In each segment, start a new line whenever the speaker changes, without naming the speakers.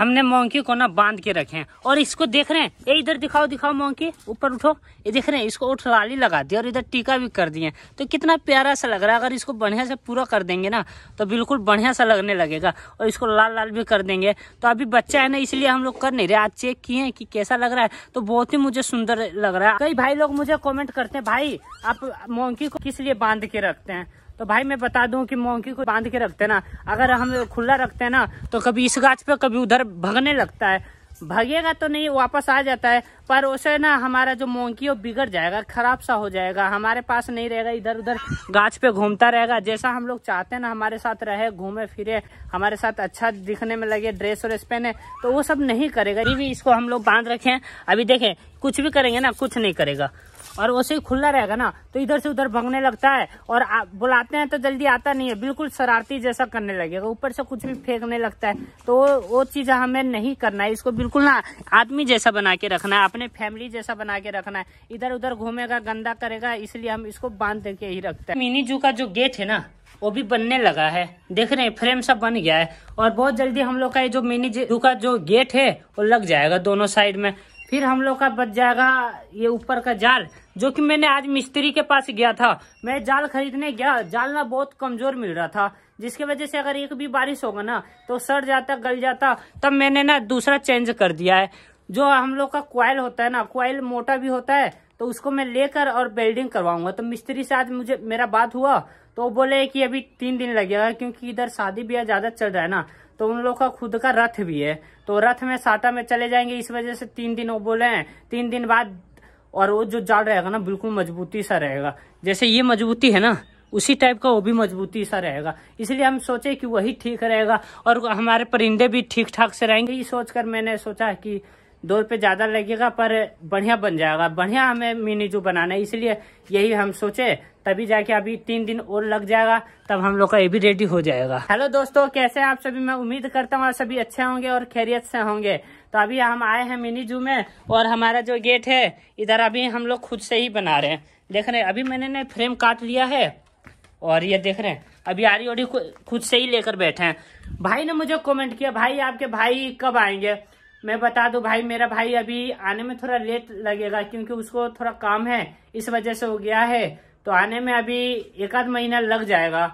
हमने मोंकी को ना बांध के रखे हैं और इसको देख रहे हैं ये इधर दिखाओ दिखाओ मोंकी ऊपर उठो ये देख रहे हैं इसको उठ लाली लगा दी और इधर टीका भी कर दिए तो कितना प्यारा सा लग रहा है अगर इसको बढ़िया से पूरा कर देंगे ना तो बिल्कुल बढ़िया सा लगने लगेगा और इसको लाल लाल भी कर देंगे तो अभी बच्चा है ना इसलिए हम लोग कर नहीं रहे आज चेक किए हैं कि कैसा लग रहा है तो बहुत ही मुझे सुंदर लग रहा है कई भाई लोग मुझे कॉमेंट करते हैं भाई आप मोंकी को किस लिए बांध के रखते हैं तो भाई मैं बता दूं कि मोंकी को बांध के रखते ना अगर हम खुला रखते हैं ना तो कभी इस गाछ पे कभी उधर भगने लगता है भगेगा तो नहीं वापस आ जाता है पर उसे ना हमारा जो मोंकी वो बिगड़ जाएगा खराब सा हो जाएगा हमारे पास नहीं रहेगा इधर उधर गाछ पे घूमता रहेगा जैसा हम लोग चाहते हैं ना हमारे साथ रहे घूमे फिरे हमारे साथ अच्छा दिखने में लगे ड्रेस व्रेस पहने तो वो सब नहीं करेगा भी इसको हम लोग बांध रखे अभी देखें कुछ भी करेंगे ना कुछ नहीं करेगा और वैसे ही खुला रहेगा ना तो इधर से उधर भगने लगता है और आ, बुलाते हैं तो जल्दी आता नहीं है बिल्कुल शरारती जैसा करने लगेगा ऊपर से कुछ भी फेंकने लगता है तो वो, चीज़ हमें नहीं करना है इसको बिल्कुल ना आदमी जैसा बना के रखना है अपने फैमिली जैसा बना के रखना है इधर उधर घूमेगा गंदा करेगा इसलिए हम इसको बांध के ही रखते है मिनी जू का जो गेट है ना वो भी बनने लगा है देख रहे हैं फ्रेम सब बन गया है और बहुत जल्दी हम लोग का ये जो मिनी जू का जो गेट है वो लग जाएगा दोनों साइड में फिर हम लोग का बच जाएगा ये ऊपर का जाल जो कि मैंने आज मिस्त्री के पास गया था मैं जाल खरीदने गया जाल ना बहुत कमजोर मिल रहा था जिसकी वजह से अगर एक भी बारिश होगा ना तो सड़ जाता गल जाता तब मैंने ना दूसरा चेंज कर दिया है जो हम लोग का क्वाइल होता है ना क्वाइल मोटा भी होता है तो उसको मैं लेकर और बेल्डिंग करवाऊंगा तो मिस्त्री से आज मुझे मेरा बात हुआ तो बोले कि अभी तीन दिन लगेगा क्योंकि इधर शादी ब्याह ज्यादा चल रहा है ना तो उन लोग का खुद का रथ भी है तो रथ में साटा में चले जाएंगे इस वजह से तीन दिन वो बोले हैं तीन दिन बाद और वो जो जाल रहेगा ना बिल्कुल मजबूती सा रहेगा जैसे ये मजबूती है ना उसी टाइप का वो भी मजबूती सा रहेगा इसलिए हम सोचे कि वही ठीक रहेगा और हमारे परिंदे भी ठीक ठाक से रहेंगे ये सोचकर मैंने सोचा कि दो रुपये ज़्यादा लगेगा पर बढ़िया बन जाएगा बढ़िया हमें मिनी जू बनाना है इसलिए यही हम सोचे तभी जाके अभी तीन दिन और लग जाएगा तब हम लोग का ये भी रेडी हो जाएगा हेलो दोस्तों कैसे हैं आप सभी मैं उम्मीद करता हूँ आप सभी अच्छे होंगे और खैरियत से होंगे तो अभी हम आए हैं मिनी जू में और हमारा जो गेट है इधर अभी हम लोग खुद से ही बना रहे हैं देख रहे हैं अभी मैंने फ्रेम काट लिया है और ये देख रहे हैं अभी आरी ओडी खुद से ही लेकर बैठे हैं भाई ने मुझे कमेंट किया भाई आपके भाई कब आएंगे मैं बता दूं भाई मेरा भाई अभी आने में थोड़ा लेट लगेगा क्योंकि उसको थोड़ा काम है इस वजह से हो गया है तो आने में अभी एक आध महीना लग जाएगा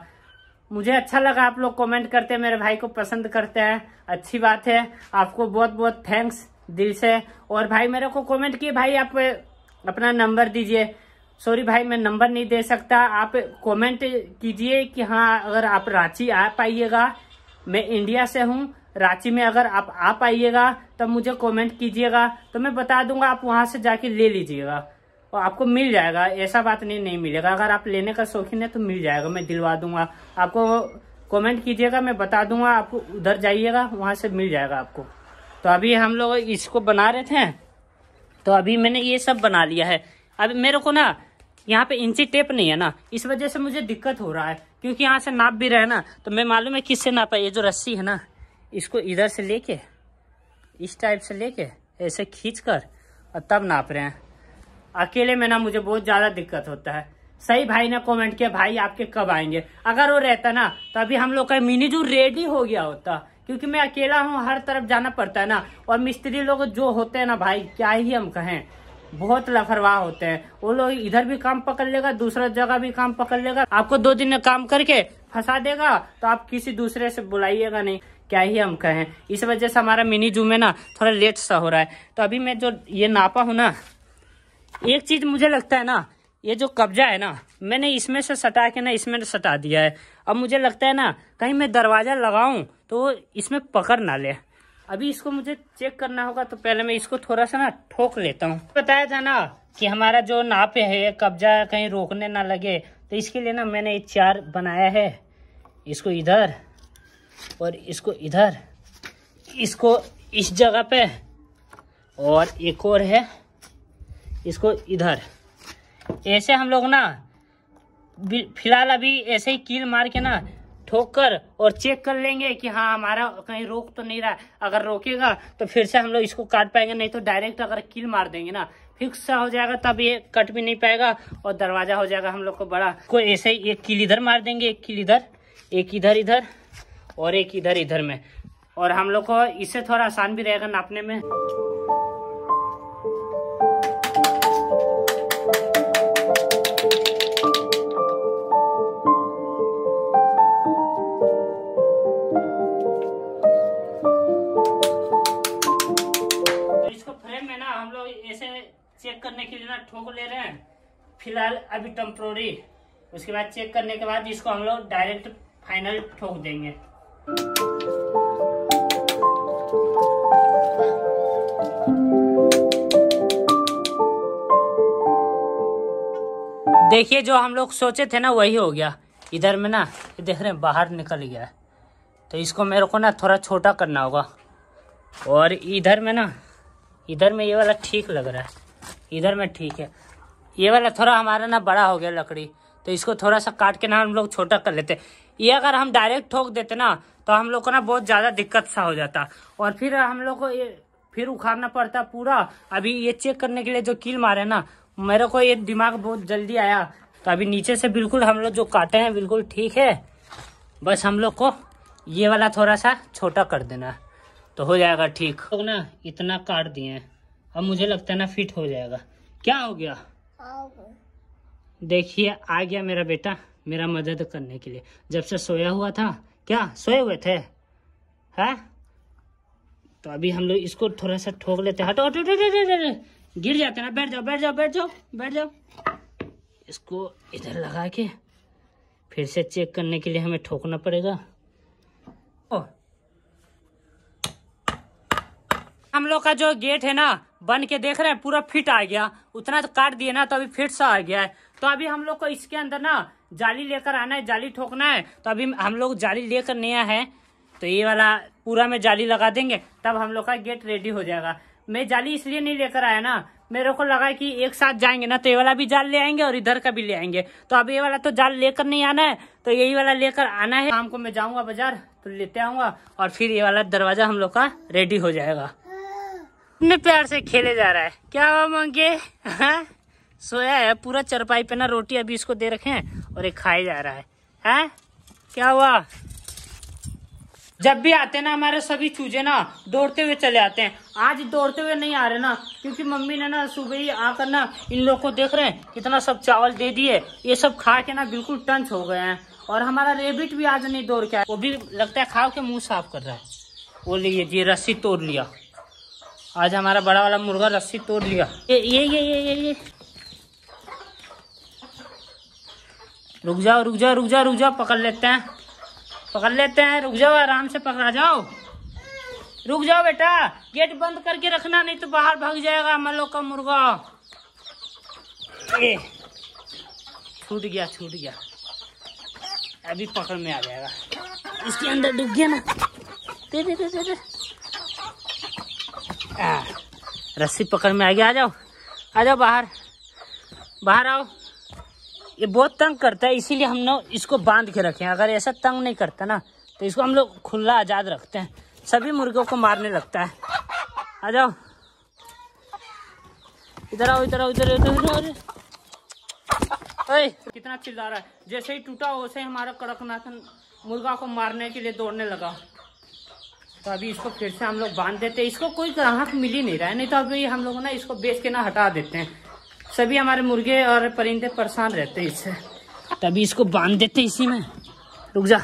मुझे अच्छा लगा आप लोग कमेंट करते हैं मेरे भाई को पसंद करते हैं अच्छी बात है आपको बहुत बहुत थैंक्स दिल से और भाई मेरे को कमेंट किए भाई आप अपना नंबर दीजिए सॉरी भाई मैं नंबर नहीं दे सकता आप कमेंट कीजिए कि हाँ अगर आप रांची आ पाइएगा मैं इंडिया से हूँ रांची में अगर आप आ पाइएगा तब मुझे कमेंट कीजिएगा तो मैं बता दूंगा आप वहां से जाके ले लीजिएगा और आपको मिल जाएगा ऐसा बात नहीं नहीं मिलेगा अगर आप लेने का शौकीन है तो मिल जाएगा मैं दिलवा दूंगा आपको कमेंट कीजिएगा मैं बता दूंगा आपको उधर जाइएगा वहां से मिल जाएगा आपको तो अभी हम लोग इसको बना रहे थे तो अभी मैंने ये सब बना लिया है अभी मेरे को ना यहाँ पे इंची टेप नहीं है ना इस वजह से मुझे दिक्कत हो रहा है क्योंकि यहाँ से नाप भी रहे ना तो मैं मालूम है किससे नापा ये जो रस्सी है ना इसको इधर से लेके इस टाइप से लेके ऐसे खींच कर और तब नाप रहे हैं अकेले में ना मुझे बहुत ज़्यादा दिक्कत होता है सही भाई ने कमेंट किया भाई आपके कब आएंगे अगर वो रहता ना तो अभी हम लोग का मिनी जू रेडी हो गया होता क्योंकि मैं अकेला हूँ हर तरफ जाना पड़ता है ना और मिस्त्री लोग जो होते हैं ना भाई क्या ही हम कहें बहुत लफरवाह होते हैं वो लोग इधर भी काम पकड़ लेगा दूसरा जगह भी काम पकड़ लेगा आपको दो दिन में काम करके फंसा देगा तो आप किसी दूसरे से बुलाइएगा नहीं क्या ही हम कहें इस वजह से हमारा मिनी जूम है ना थोड़ा लेट सा हो रहा है तो अभी मैं जो ये नापा हूँ ना एक चीज़ मुझे लगता है ना ये जो कब्जा है ना मैंने इसमें से सटा के ना इसमें सटा दिया है अब मुझे लगता है ना कहीं मैं दरवाज़ा लगाऊं तो इसमें पकड़ ना ले अभी इसको मुझे चेक करना होगा तो पहले मैं इसको थोड़ा सा ना ठोक लेता हूँ बताया था ना कि हमारा जो नाप है कब्जा कहीं रोकने ना लगे तो इसके लिए ना मैंने ये चार बनाया है इसको इधर और इसको इधर इसको इस जगह पे और एक और है इसको इधर ऐसे हम लोग ना फिलहाल अभी ऐसे ही कील मार के ना ठोक कर और चेक कर लेंगे कि हाँ हमारा कहीं रोक तो नहीं रहा अगर रोकेगा तो फिर से हम लोग इसको काट पाएंगे नहीं तो डायरेक्ट अगर कील मार देंगे ना फिक्स सा हो जाएगा तब ये कट भी नहीं पाएगा और दरवाजा हो जाएगा हम लोग को बड़ा को ऐसे ही एक कील इधर मार देंगे एक कील इधर एक इधर इधर और एक इधर इधर में और हम लोग को इससे थोड़ा आसान भी रहेगा नापने में चेक तो करने के लिए ना ठोक ले रहे हैं फिलहाल अभी टेम्प्रोरी उसके बाद चेक करने के बाद इसको हम लोग डायरेक्ट फाइनल ठोक देंगे देखिए जो हम लोग सोचे थे ना वही हो गया इधर में ना ये देख रहे हैं बाहर निकल गया है तो इसको मेरे को ना थोड़ा छोटा करना होगा और इधर में ना इधर में ये वाला ठीक लग रहा है इधर में ठीक है ये वाला थोड़ा हमारा ना बड़ा हो गया लकड़ी तो इसको थोड़ा सा काट के ना हम लोग छोटा कर लेते ये अगर हम डायरेक्ट ठोक देते ना तो हम लोग को ना बहुत ज़्यादा दिक्कत सा हो जाता और फिर हम लोग को ये फिर उखाड़ना पड़ता पूरा अभी ये चेक करने के लिए जो कील मारे ना मेरे को ये दिमाग बहुत जल्दी आया तो अभी नीचे से बिल्कुल हम लोग जो काटे हैं बिल्कुल ठीक है बस हम लोग को ये वाला थोड़ा सा छोटा कर देना तो हो जाएगा ठीक तो ना इतना काट दिए हैं अब मुझे लगता है ना फिट हो जाएगा क्या हो गया देखिए आ गया मेरा बेटा मेरा मदद करने के लिए जब से सोया हुआ था क्या सोए हुए थे है हाँ? तो अभी हम लोग इसको थोड़ा सा ठोक लेते हैं हटो हटो हटो गिर जाते ना बैठ जाओ बैठ जाओ बैठ जाओ बैठ जाओ इसको इधर लगा के फिर से चेक करने के लिए हमें ठोकना पड़ेगा ओ हम लोग का जो गेट है ना बन के देख रहे हैं पूरा फिट आ गया उतना तो काट दिए ना तो अभी फिट सा आ गया है तो अभी हम लोग को इसके अंदर ना जाली लेकर आना है जाली ठोकना है तो अभी हम लोग जाली लेकर नया है तो ये वाला पूरा में जाली लगा देंगे तब हम लोग का गेट रेडी हो जाएगा मैं जाली इसलिए नहीं लेकर आया ना मेरे को लगा कि एक साथ जाएंगे ना तो ये वाला भी जाल ले आएंगे और इधर का भी ले आएंगे तो अब ये वाला तो जाल लेकर नहीं आना है तो यही वाला लेकर आना है शाम को मैं जाऊंगा बाजार तो लेते आऊंगा और फिर ये वाला दरवाजा हम लोग का रेडी हो जाएगा इतने प्यार से खेले जा रहा है क्या हुआ मांगे हाँ? सोया है पूरा चरपाई पे ना रोटी अभी इसको दे रखे है और ये खाया जा रहा है है? हाँ? क्या हुआ जब भी आते ना हमारे सभी चूजे ना दौड़ते हुए चले आते हैं आज दौड़ते हुए नहीं आ रहे ना क्योंकि मम्मी ने ना सुबह ही आकर ना इन लोग को देख रहे हैं कितना सब चावल दे दिए ये सब खा के ना बिल्कुल टंच हो गए हैं और हमारा रेबिट भी आज नहीं दौड़ के आया वो भी लगता है खाओ के मुंह साफ कर रहा है वो लिए जी रस्सी तोड़ लिया आज हमारा बड़ा वाला मुर्गा रस्सी तोड़ लिया ये ये ये ये ये, ये। रुक जाओ रुक जाओ रुक जाओ रुक जाओ पकड़ लेते हैं पकड़ लेते हैं रुक जाओ आराम से पकड़ा जाओ रुक जाओ बेटा गेट बंद करके रखना नहीं तो बाहर भाग जाएगा लोग का मुर्गा छूट गया छूट गया अभी पकड़ में आ जाएगा इसके अंदर डूब गया ना दे दे दे दे, दे। रस्सी पकड़ में आ गया आ जाओ आ जाओ बाहर बाहर आओ ये बहुत तंग करता है इसीलिए हम लोग इसको बांध के रखे हैं अगर ऐसा तंग नहीं करता ना तो इसको हम लोग खुला आज़ाद रखते हैं सभी मुर्गियों को मारने लगता है आ जाओ इधर आओ इधर आओ इधर इधर अरे कितना चिल्ला रहा है जैसे ही टूटा वैसे ही हमारा कड़कनाथन मुर्गा को मारने के लिए दौड़ने लगा तो अभी इसको फिर से हम लोग बांध देते हैं इसको कोई ग्राहक मिल ही नहीं रहा है नहीं तो अभी हम लोग ना इसको बेच के ना हटा देते हैं सभी हमारे मुर्गे और परिंदे परेशान रहते हैं इससे तभी इसको बांध देते इसी में रुक जा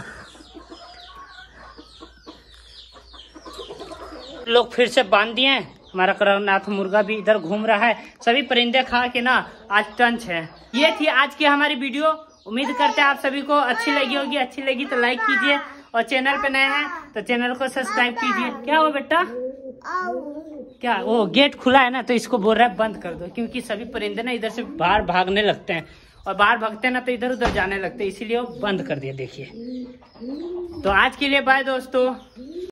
लोग फिर से बांध दिए हैं हमारा करनाथ मुर्गा भी इधर घूम रहा है सभी परिंदे खा के ना आज टंच है ये थी आज की हमारी वीडियो उम्मीद करते हैं आप सभी को अच्छी लगी होगी अच्छी लगी तो लाइक कीजिए और चैनल पे नए हैं तो चैनल को सब्सक्राइब कीजिए क्या हुआ बेटा क्या वो गेट खुला है ना तो इसको बोल रहा है बंद कर दो क्योंकि सभी परिंदे ना इधर से बाहर भागने लगते हैं और बाहर भागते हैं ना तो इधर उधर जाने लगते हैं इसीलिए वो बंद कर दिया देखिए तो आज के लिए बाय दोस्तों